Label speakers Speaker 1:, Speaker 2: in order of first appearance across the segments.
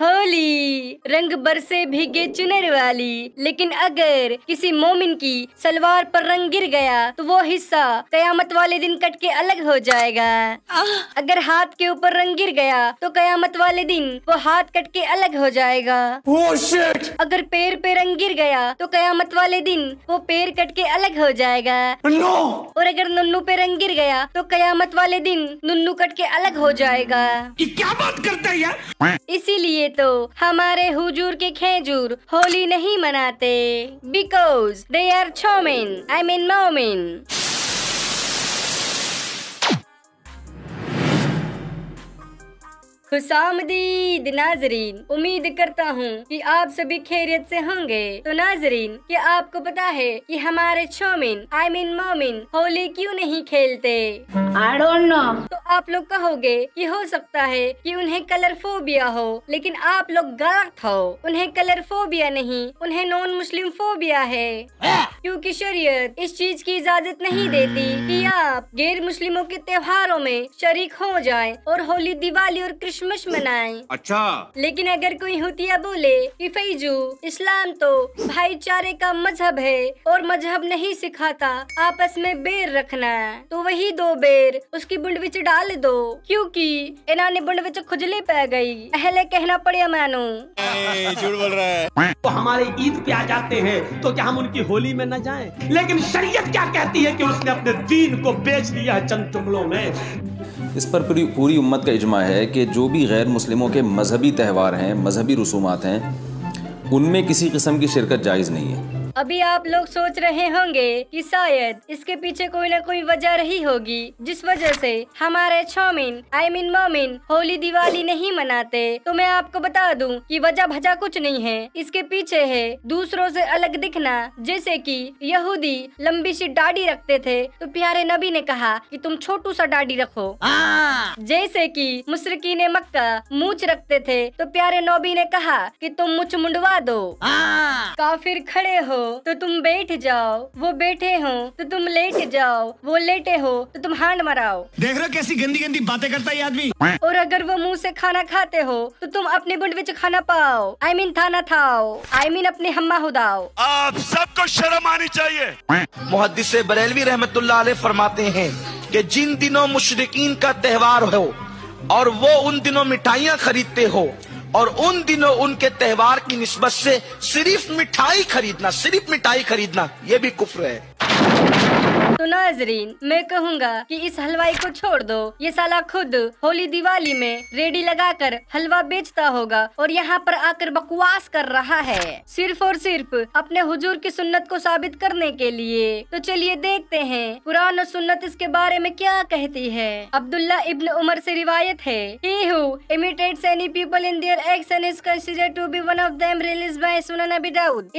Speaker 1: होली रंग बरसे भीगे चुनर वाली लेकिन अगर किसी मोमिन की सलवार पर रंग गिर गया तो वो हिस्सा कयामत वाले दिन कट के अलग हो जाएगा अगर हाथ के ऊपर रंग गिर गया तो कयामत वाले दिन वो हाथ कट के अलग हो जाएगा oh, अगर पैर पे रंग गिर गया तो कयामत वाले दिन वो पैर कट के अलग हो जाएगा no! और अगर नुन्नू पे रंग गिर गया तो कयामत वाले दिन नुन्नू कट के अलग हो जाएगा क्या बात करता है इसीलिए तो हमारे हुजूर के खेजूर होली नहीं मनाते बिकॉज दे आर छोमिन आई मीन मोमिन खुशामदीद नाजरीन उम्मीद करता हूँ कि आप सभी खैरियत से होंगे तो नाजरीन क्या आपको पता है कि हमारे छोमिन आई मीन मोमिन होली क्यों नहीं खेलते आई डोंट नो तो आप लोग कहोगे कि हो सकता है कि उन्हें कलर फोबिया हो लेकिन आप लोग गलत हो उन्हें कलर फोबिया नहीं उन्हें नॉन मुस्लिम फोबिया है क्योंकि शरीयत इस चीज की इजाजत नहीं देती कि आप गैर मुस्लिमों के त्योहारों में शरीक हो जाए और होली दिवाली और कृष्ण क्रिसमस मनाए अच्छा लेकिन अगर कोई हतिया बोले कि फैजू इस्लाम तो भाईचारे का मजहब है और मजहब नहीं सिखाता आपस में बेर रखना तो वही दो बेर उसकी बुंड बिच डाल दो क्योंकि इन्होंने बुंड बिच खुजली पै गई पहले कहना पड़े मानो झूठ बोल रहा है तो हमारे ईद पे आ जाते हैं तो क्या हम उनकी होली में न जाएं लेकिन शरीयत क्या कहती है कि उसने अपने दीन को बेच दिया है चंद जुमलों में इस पर पूरी पूरी उम्मत का इजमा है कि जो भी गैर मुस्लिमों के मजहबी त्यौहार हैं मजहबी रसूमात हैं उनमें किसी किस्म की शिरकत जायज़ नहीं है अभी आप लोग सोच रहे होंगे कि शायद इसके पीछे कोई ना कोई वजह रही होगी जिस वजह से हमारे छोमिन आई मीन मोमिन होली दिवाली नहीं मनाते तो मैं आपको बता दूं कि वजह भजा कुछ नहीं है इसके पीछे है दूसरों से अलग दिखना जैसे कि यहूदी लंबी सी डाडी रखते थे तो प्यारे नबी ने कहा कि तुम छोटू सा डाडी रखो जैसे कि मुशरकी ने मक्का मूछ रखते थे तो प्यारे नबी ने कहा कि तुम मुछ मुंडवा दो काफिर खड़े हो तो तुम बैठ जाओ वो बैठे हो तो तुम लेट जाओ वो लेटे हो तो तुम हांड मराओ देख रहे कैसी गंदी गंदी बातें करता है आदमी और अगर वो मुंह से खाना खाते हो तो तुम अपने बुंड विच खाना पाओ आई मीन थाना थाओ आई मीन अपने हम्मा हुदाओ आप सबको शर्म आनी चाहिए मुहदस बरेलवी रहमतुल्ला फरमाते हैं कि जिन दिनों मुशरकिन का त्योहार हो और वो उन दिनों मिठाइयाँ खरीदते हो और उन दिनों उनके त्यौहार की निस्बत से सिर्फ मिठाई खरीदना सिर्फ मिठाई खरीदना यह भी कुफ्र है नाजरीन मैं कहूँगा कि इस हलवाई को छोड़ दो ये साला खुद होली दिवाली में रेडी लगाकर हलवा बेचता होगा और यहाँ पर आकर बकवास कर रहा है सिर्फ और सिर्फ अपने हुजूर की सुन्नत को साबित करने के लिए तो चलिए देखते हैं कुरान और सुन्नत इसके बारे में क्या कहती है अब्दुल्ला इब्न उमर ऐसी रिवायत है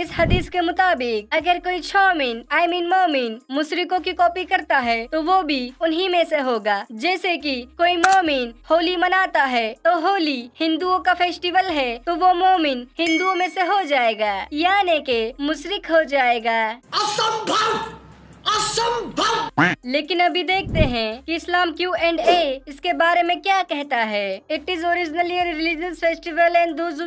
Speaker 1: इस हदीस के मुताबिक अगर कोई छोमिन आई मीन मोमिन मुशरिकों की कॉपी करता है तो वो भी उन्हीं में से होगा जैसे कि कोई मोमिन होली मनाता है तो होली हिंदुओं का फेस्टिवल है तो वो मोमिन हिंदुओं में से हो जाएगा यानी के मुशरक हो जाएगा असंभव असंभव लेकिन अभी देखते हैं कि इस्लाम क्यू एंड ए इसके बारे में क्या कहता है it is originally religious festival and these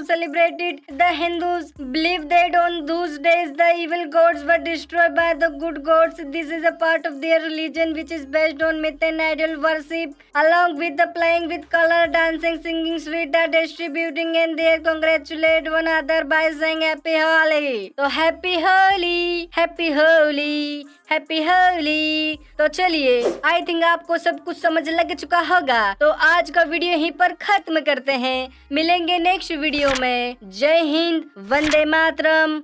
Speaker 1: the Hindu believe that on these days the evil gods were destroy by the good gods this is a part of their religion which is based on myth and idol worship along with the with colour dancing singing sweet are distributing and there congratulate one another by saying happy Holi तो happy Holi happy Holi happy Holi तो चलिए I think आपको सब कुछ समझ लग चुका होगा तो आज का वीडियो यहीं पर खत्म करते हैं मिलेंगे नेक्स्ट वीडियो में जय हिंद वंदे मातरम